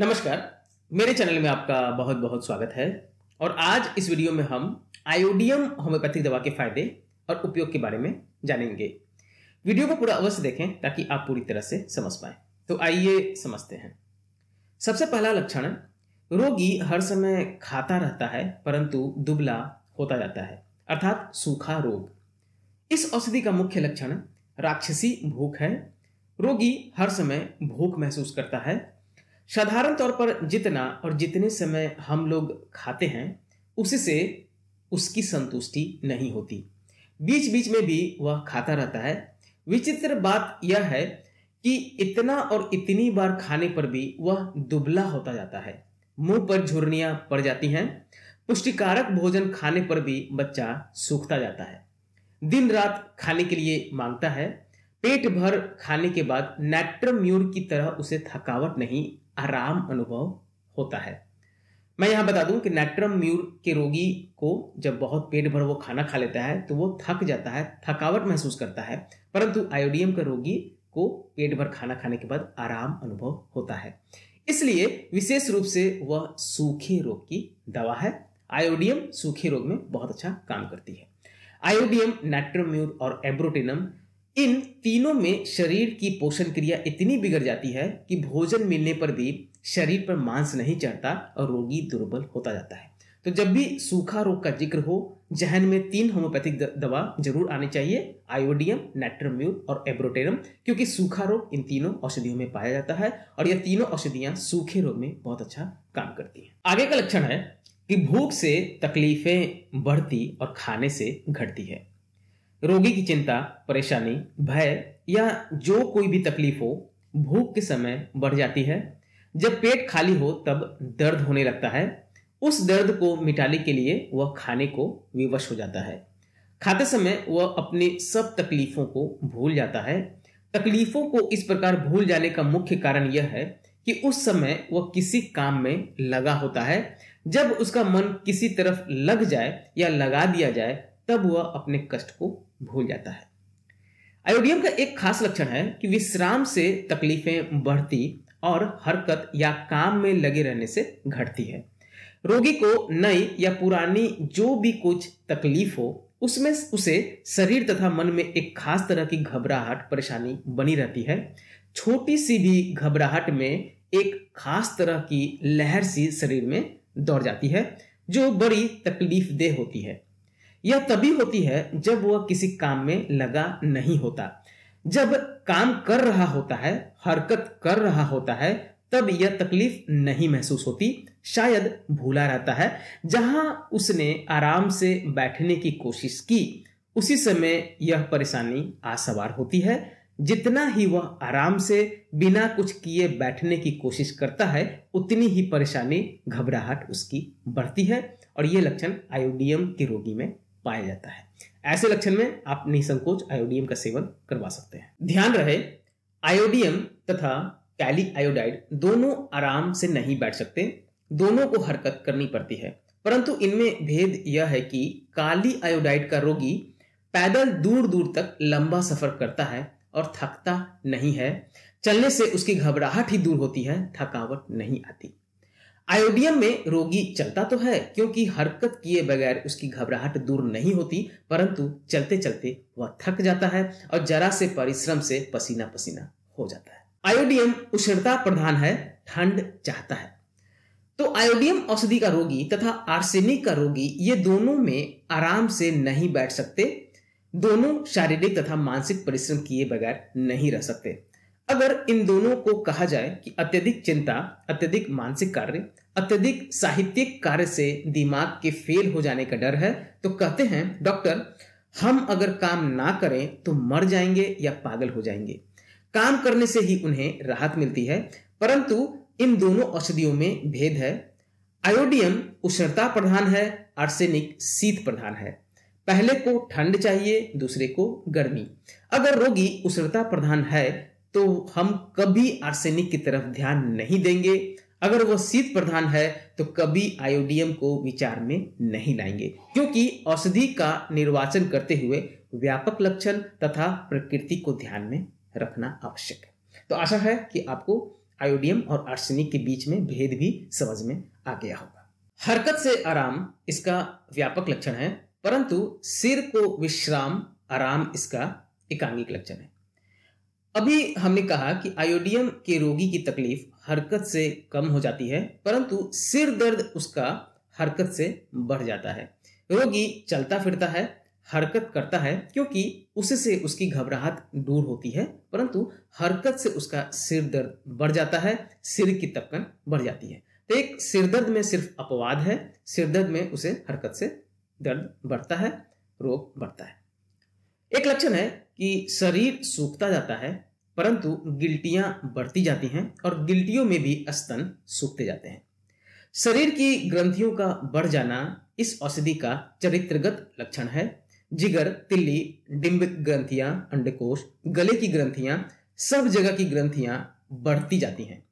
नमस्कार मेरे चैनल में आपका बहुत बहुत स्वागत है और आज इस वीडियो में हम आयोडियम होम्योपैथिक दवा के फायदे और उपयोग के बारे में जानेंगे वीडियो को पूरा अवश्य देखें ताकि आप पूरी तरह से समझ पाए तो आइए समझते हैं सबसे पहला लक्षण रोगी हर समय खाता रहता है परंतु दुबला होता जाता है अर्थात सूखा रोग इस औषधि का मुख्य लक्षण राक्षसी भूख है रोगी हर समय भूख महसूस करता है साधारण तौर पर जितना और जितने समय हम लोग खाते हैं उससे उसकी संतुष्टि नहीं होती बीच बीच में भी वह खाता रहता है विचित्र बात यह है कि इतना और इतनी बार खाने पर भी वह दुबला होता जाता है मुंह पर झुर्नियां पड़ जाती हैं पुष्टिकारक भोजन खाने पर भी बच्चा सूखता जाता है दिन रात खाने के लिए मांगता है पेट भर खाने के बाद नेट्रम्यूर की तरह उसे थकावट नहीं आराम अनुभव होता है मैं यहाँ बता दूं कि नेट्रम म्यूर के रोगी को जब बहुत पेट भर वो खाना खा लेता है तो वो थक जाता है थकावट महसूस करता है परंतु आयोडियम के रोगी को पेट भर खाना खाने के बाद आराम अनुभव होता है इसलिए विशेष रूप से वह सूखे रोग की दवा है आयोडियम सूखे रोग में बहुत अच्छा काम करती है आयोडियम नेट्रोम्यूर और एब्रोटिनम इन तीनों में शरीर की पोषण क्रिया इतनी बिगड़ जाती है कि भोजन मिलने पर भी शरीर पर मांस नहीं चढ़ता और रोगी दुर्बल होता जाता है तो जब भी सूखा रोग का जिक्र हो जहन में तीन होम्योपैथिक दवा जरूर आनी चाहिए आयोडियम नेट्रम्यूल और एब्रोटेरम क्योंकि सूखा रोग इन तीनों औषधियों में पाया जाता है और यह तीनों औषधियां सूखे रोग में बहुत अच्छा काम करती हैं आगे का लक्षण है कि भूख से तकलीफें बढ़ती और खाने से घटती है रोगी की चिंता परेशानी भय या जो कोई भी तकलीफ हो भूख के समय बढ़ जाती है जब पेट खाली हो तब दर्द होने लगता है उस दर्द को मिटाने के लिए वह खाने को विवश हो जाता है खाते समय वह अपनी सब तकलीफों को भूल जाता है तकलीफों को इस प्रकार भूल जाने का मुख्य कारण यह है कि उस समय वह किसी काम में लगा होता है जब उसका मन किसी तरफ लग जाए या लगा दिया जाए तब वह अपने कष्ट को भूल जाता है आयोडियम का एक खास लक्षण है कि विश्राम से तकलीफें बढ़ती और हरकत या काम में लगे रहने से घटती है रोगी को नई या पुरानी जो भी कुछ तकलीफ हो उसमें उसे शरीर तथा मन में एक खास तरह की घबराहट परेशानी बनी रहती है छोटी सी भी घबराहट में एक खास तरह की लहर सी शरीर में दौड़ जाती है जो बड़ी तकलीफ देह होती है यह तभी होती है जब वह किसी काम में लगा नहीं होता जब काम कर रहा होता है हरकत कर रहा होता है तब यह तकलीफ नहीं महसूस होती शायद भूला रहता है जहां उसने आराम से बैठने की कोशिश की उसी समय यह परेशानी आसवार होती है जितना ही वह आराम से बिना कुछ किए बैठने की कोशिश करता है उतनी ही परेशानी घबराहट उसकी बढ़ती है और ये लक्षण आयोडियम के रोगी में पाया जाता है ऐसे लक्षण में आप निसंकोच आयोडियम का सेवन करवा सकते हैं ध्यान रहे आयोडियम तथा कैली आयोडाइड दोनों आराम से नहीं बैठ सकते दोनों को हरकत करनी पड़ती है परंतु इनमें भेद यह है कि काली आयोडाइड का रोगी पैदल दूर दूर तक लंबा सफर करता है और थकता नहीं है चलने से उसकी घबराहट ही दूर होती है थकावट नहीं आती आयोडियम में रोगी चलता तो है क्योंकि हरकत किए बगैर उसकी घबराहट दूर नहीं होती परंतु चलते चलते वह थक जाता है और जरा से परिश्रम से पसीना पसीना हो जाता है आयोडियम उष्णता प्रधान है ठंड चाहता है तो आयोडियम औषधि का रोगी तथा आर्सेनिक का रोगी ये दोनों में आराम से नहीं बैठ सकते दोनों शारीरिक तथा मानसिक परिश्रम किए बगैर नहीं रह सकते अगर इन दोनों को कहा जाए कि अत्यधिक चिंता अत्यधिक मानसिक कार्य अत्यधिक साहित्यिक कार्य से दिमाग के फेल हो जाने का डर है तो कहते हैं डॉक्टर हम अगर काम ना करें तो मर जाएंगे या पागल हो जाएंगे काम करने से ही उन्हें राहत मिलती है परंतु इन दोनों औषधियों में भेद है आयोडियम उष्णता प्रधान है आर्सेनिक शीत प्रधान है पहले को ठंड चाहिए दूसरे को गर्मी अगर रोगी उष्णता प्रधान है तो हम कभी आर्सेनिक की तरफ ध्यान नहीं देंगे अगर वह शीत प्रधान है तो कभी आयोडियम को विचार में नहीं लाएंगे क्योंकि औषधि का निर्वाचन करते हुए व्यापक लक्षण तथा प्रकृति को ध्यान में रखना आवश्यक है तो आशा है कि आपको आयोडियम और आर्सेनिक के बीच में भेद भी समझ में आ गया होगा हरकत से आराम इसका व्यापक लक्षण है परंतु सिर को विश्राम आराम इसका एकांगिक लक्षण है अभी हमने कहा कि आयोडियम के रोगी की तकलीफ हरकत से कम हो जाती है परंतु सिर दर्द उसका हरकत से बढ़ जाता है रोगी चलता फिरता है हरकत करता है क्योंकि उससे उसकी घबराहट दूर होती है परंतु हरकत से उसका सिर दर्द बढ़ जाता है सिर की तपकन बढ़ जाती है तो एक सिरदर्द में सिर्फ अपवाद है सिरदर्द में उसे हरकत से दर्द बढ़ता है रोग बढ़ता है एक लक्षण है कि शरीर सूखता जाता है परंतु गिल्टियां बढ़ती जाती हैं और गिल्टियों में भी स्तन सूखते जाते हैं शरीर की ग्रंथियों का बढ़ जाना इस औषधि का चरित्रगत लक्षण है जिगर तिल्ली डिम्बिक ग्रंथियां अंडकोश गले की ग्रंथियां सब जगह की ग्रंथियां बढ़ती जाती हैं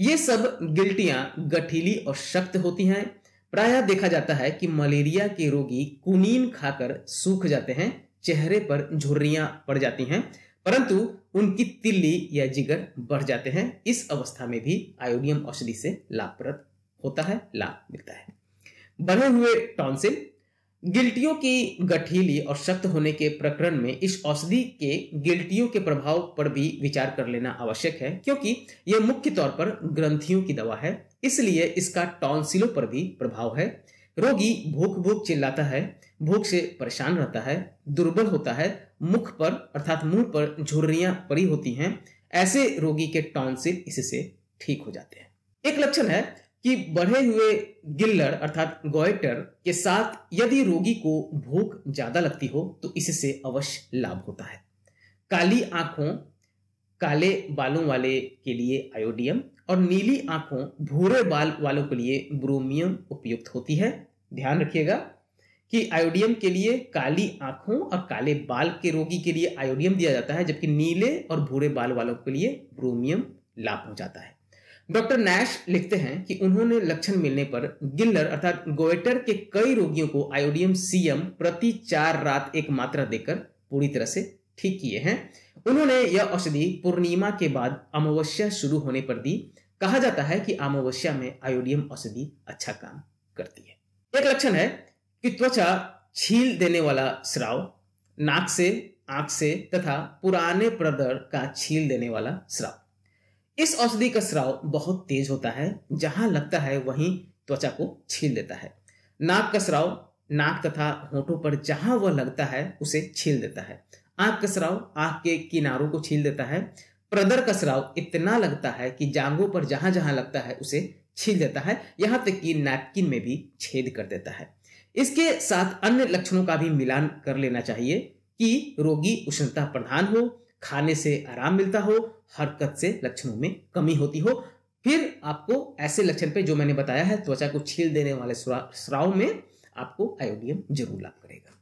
ये सब गिल्टियां गठीली और सख्त होती हैं प्रायः देखा जाता है कि मलेरिया के रोगी कुनीन खाकर सूख जाते हैं चेहरे पर झुर्रियां पड़ जाती हैं परंतु उनकी तिल्ली या जिगर बढ़ जाते हैं इस अवस्था में भी आयोडियम औषधि से लाभप्रद होता है लाभ मिलता है बढ़े हुए टॉन्सिल गिल्टियों की गठीली और सख्त होने के प्रकरण में इस औषधि के गिल्टियों के प्रभाव पर भी विचार कर लेना आवश्यक है क्योंकि यह मुख्य तौर पर ग्रंथियों की दवा है इसलिए इसका टॉन्सिलों पर भी प्रभाव है रोगी भूख भूख चिल्लाता है भूख से परेशान रहता है दुर्बल होता है मुख पर अर्थात मुंह पर झुर्रियां पड़ी होती हैं ऐसे रोगी के टॉन्सिल इससे ठीक हो जाते हैं एक लक्षण है कि बढ़े हुए गिल्लर अर्थात गोइटर के साथ यदि रोगी को भूख ज्यादा लगती हो तो इससे अवश्य लाभ होता है काली आंखों काले बालों वाले के लिए आयोडियम और नीली आंखों भूरे बाल वालों के लिए ब्रोमियम उपयुक्त होती है ध्यान रखिएगा कि आयोडियम के लिए काली आंखों और काले बाल के रोगी के लिए आयोडियम दिया जाता है जबकि नीले और भूरे बाल वालों के लिए ब्रोमियम लाभ हो जाता है डॉक्टर नैश लिखते हैं कि उन्होंने लक्षण मिलने पर गिल्लर अर्थात गोएटर के कई रोगियों को आयोडियम सीएम प्रति चार रात एक मात्रा देकर पूरी तरह से ठीक किए हैं उन्होंने यह औषधि पूर्णिमा के बाद अमावस्या शुरू होने पर दी कहा जाता है कि अमावस्या में आयोडियम औषधि अच्छा काम करती है एक लक्षण है कि त्वचा छील देने वाला श्राव नाक से आंख से तथा पुराने प्रदर का छील देने वाला श्राव इस औषधि का श्राव बहुत तेज होता है जहां लगता है वहीं त्वचा को छील देता है नाक का श्राव नाक तथा होठों पर जहां वह लगता है उसे छील देता है आंख कसराव आंख के किनारों को छील देता है प्रदर कसराव इतना लगता है कि जांगों पर जहां जहां लगता है उसे छील देता है यहां तक कि नैपकिन में भी छेद कर देता है इसके साथ अन्य लक्षणों का भी मिलान कर लेना चाहिए कि रोगी उष्णता प्रधान हो खाने से आराम मिलता हो हरकत से लक्षणों में कमी होती हो फिर आपको ऐसे लक्षण पे जो मैंने बताया है त्वचा को छील देने वाले स्राव में आपको आयोडियम जरूर लाभ करेगा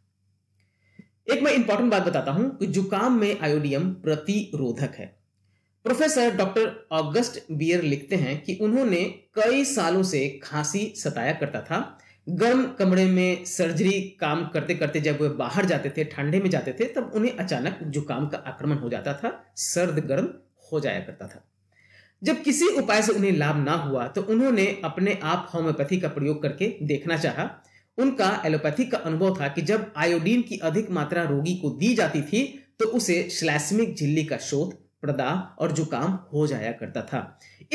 एक मैं इंपॉर्टेंट बात बताता हूं कि जुकाम में आयोडियम प्रतिरोधक है प्रोफेसर डॉक्टर ऑगस्ट बियर लिखते हैं कि उन्होंने कई सालों से खांसी सताया करता था गर्म कमरे में सर्जरी काम करते करते जब वे बाहर जाते थे ठंडे में जाते थे तब उन्हें अचानक जुकाम का आक्रमण हो जाता था सर्द गर्म हो जाया करता था जब किसी उपाय से उन्हें लाभ ना हुआ तो उन्होंने अपने आप होम्योपैथी का प्रयोग करके देखना चाहा उनका एलोपैथी का अनुभव था कि जब आयोडीन की अधिक मात्रा रोगी को दी जाती थी तो उसे श्लैस्मिक झिल्ली का शोध प्रदा और जुकाम हो जाया करता था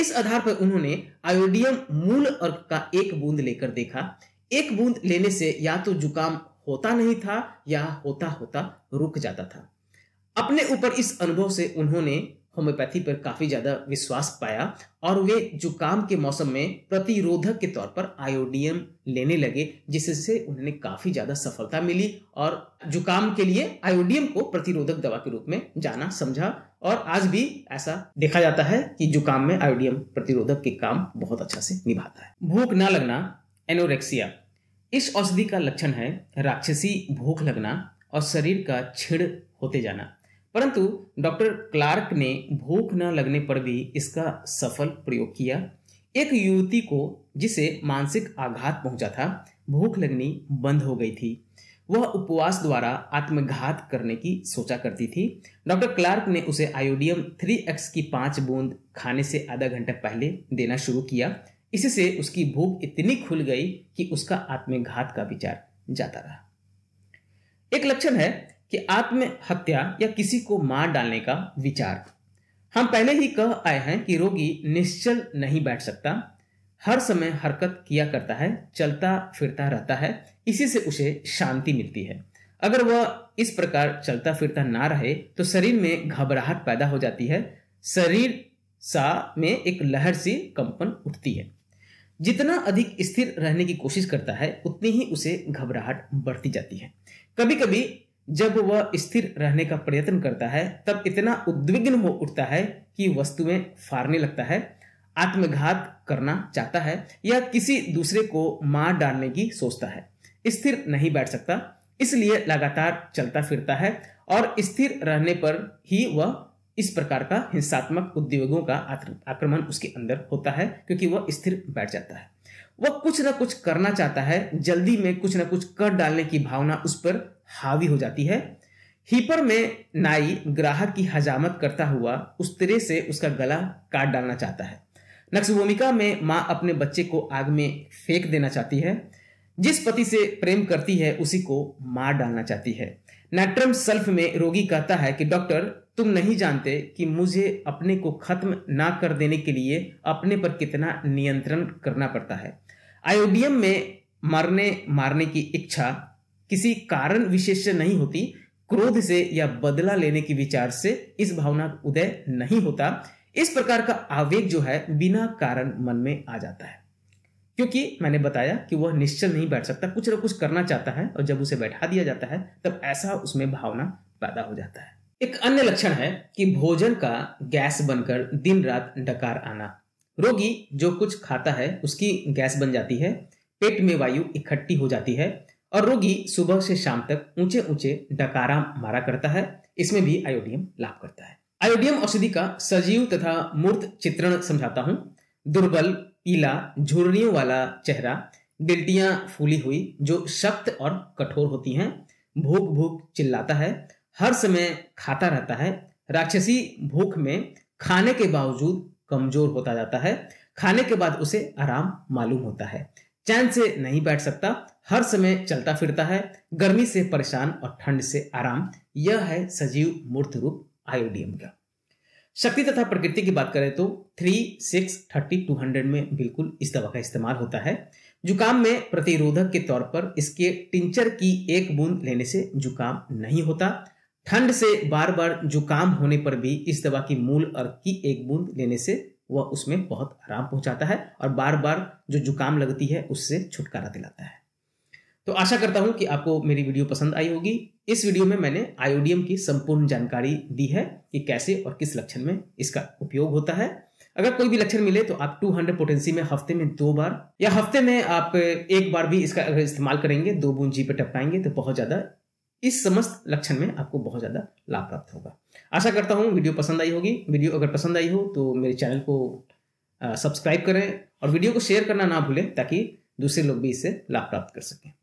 इस आधार पर उन्होंने आयोडियम मूल अर्क का एक बूंद लेकर देखा एक बूंद लेने से या तो जुकाम होता नहीं था या होता होता रुक जाता था अपने ऊपर इस अनुभव से उन्होंने होम्योपैथी पर काफी ज्यादा विश्वास पाया और वे जुकाम के मौसम में प्रतिरोधक के तौर पर आयोडियम लेने लगे जिससे उन्हें काफी ज्यादा सफलता मिली और जुकाम के लिए आयोडियम को प्रतिरोधक दवा के रूप में जाना समझा और आज भी ऐसा देखा जाता है कि जुकाम में आयोडियम प्रतिरोधक के काम बहुत अच्छा से निभाता है भूख ना लगना एनोरेक्सिया इस औषधि का लक्षण है राक्षसी भूख लगना और शरीर का छिड़ होते जाना परंतु डॉक्टर क्लार्क ने भूख न लगने पर भी इसका सफल प्रयोग किया एक युवती को जिसे मानसिक आघात पहुंचा था भूख लगनी बंद हो गई थी वह उपवास द्वारा आत्मघात करने की सोचा करती थी डॉक्टर क्लार्क ने उसे आयोडियम थ्री एक्स की पांच बूंद खाने से आधा घंटा पहले देना शुरू किया इससे उसकी भूख इतनी खुल गई कि उसका आत्मघात का विचार जाता रहा एक लक्षण है कि आत्महत्या या किसी को मार डालने का विचार हम पहले ही कह आए हैं कि रोगी निश्चल नहीं बैठ सकता हर समय हरकत किया करता है चलता फिरता रहता है इसी से उसे शांति मिलती है अगर वह इस प्रकार चलता फिरता ना रहे तो शरीर में घबराहट पैदा हो जाती है शरीर सा में एक लहर सी कंपन उठती है जितना अधिक स्थिर रहने की कोशिश करता है उतनी ही उसे घबराहट बढ़ती जाती है कभी कभी जब वह स्थिर रहने का प्रयत्न करता है तब इतना उद्विग्न हो उठता है कि वस्तुएं फारने लगता है आत्मघात करना चाहता है या किसी दूसरे को मार डालने की सोचता है स्थिर नहीं बैठ सकता इसलिए लगातार चलता फिरता है और स्थिर रहने पर ही वह इस प्रकार का हिंसात्मक उद्योगों का आक्रमण उसके अंदर होता है क्योंकि वह स्थिर बैठ जाता है वह कुछ ना कुछ करना चाहता है जल्दी में कुछ ना कुछ कर डालने की भावना उस पर हावी हो जाती है हीपर में नाई ग्राहक की हजामत करता हुआ उस तरह से उसका गला काट डालना चाहता है नक्स भूमिका में माँ अपने बच्चे को आग में फेंक देना चाहती है जिस पति से प्रेम करती है उसी को मार डालना चाहती है नाट्रम सल्फ में रोगी कहता है कि डॉक्टर तुम नहीं जानते कि मुझे अपने को खत्म ना कर देने के लिए अपने पर कितना नियंत्रण करना पड़ता है आयोडियम में मरने मारने की इच्छा किसी कारण विशेष से नहीं होती क्रोध से या बदला लेने के विचार से इस भावना का उदय नहीं होता इस प्रकार का आवेग जो है बिना कारण मन में आ जाता है क्योंकि मैंने बताया कि वह निश्चल नहीं बैठ सकता कुछ ना कुछ करना चाहता है और जब उसे बैठा दिया जाता है तब ऐसा उसमें भावना पैदा हो जाता है एक अन्य लक्षण है कि भोजन का गैस बनकर दिन रात डकार आना रोगी जो कुछ खाता है उसकी गैस बन जाती है पेट में वायु इकट्ठी हो जाती है और रोगी सुबह से शाम तक ऊंचे ऊंचे डकारा मारा करता है इसमें भी आयोडियम लाभ करता है आयोडियम औषधि का सजीव तथा मूर्त चित्रण समझाता हूं दुर्बल पीला झुर्रियों वाला चेहरा गिल्टियां फूली हुई जो सख्त और कठोर होती हैं भूख भूख चिल्लाता है हर समय खाता रहता है राक्षसी भूख में खाने के बावजूद कमजोर होता जाता है खाने के बाद उसे आराम मालूम होता है चैन से नहीं बैठ सकता हर समय चलता फिरता है गर्मी से परेशान और ठंड से आराम यह है सजीव मूर्त रूप आयोडियम का शक्ति तथा प्रकृति की बात करें तो three six thirty two hundred में बिल्कुल इस दवा का इस्तेमाल होता है जुकाम में प्रतिरोधक के तौर पर इसके टिंचर की एक बूंद लेने से जुकाम नहीं होता ठंड से बार बार जुकाम होने पर भी इस दवा की मूल अर्क की एक बूंद लेने से वह उसमें बहुत आराम पहुंचाता है और बार बार जो जुकाम लगती है उससे छुटकारा दिलाता है तो आशा करता हूं कि आपको मेरी वीडियो पसंद आई होगी इस वीडियो में मैंने आयोडियम की संपूर्ण जानकारी दी है कि कैसे और किस लक्षण में इसका उपयोग होता है अगर कोई भी लक्षण मिले तो आप 200 हंड्रेड पोटेंसी में हफ्ते में दो बार या हफ्ते में आप एक बार भी इसका अगर इस्तेमाल करेंगे दो बूंद जी पे टपकाएंगे तो बहुत ज़्यादा इस समस्त लक्षण में आपको बहुत ज़्यादा लाभ प्राप्त होगा आशा करता हूँ वीडियो पसंद आई होगी वीडियो अगर पसंद आई हो तो मेरे चैनल को सब्सक्राइब करें और वीडियो को शेयर करना ना भूलें ताकि दूसरे लोग भी इससे लाभ प्राप्त कर सकें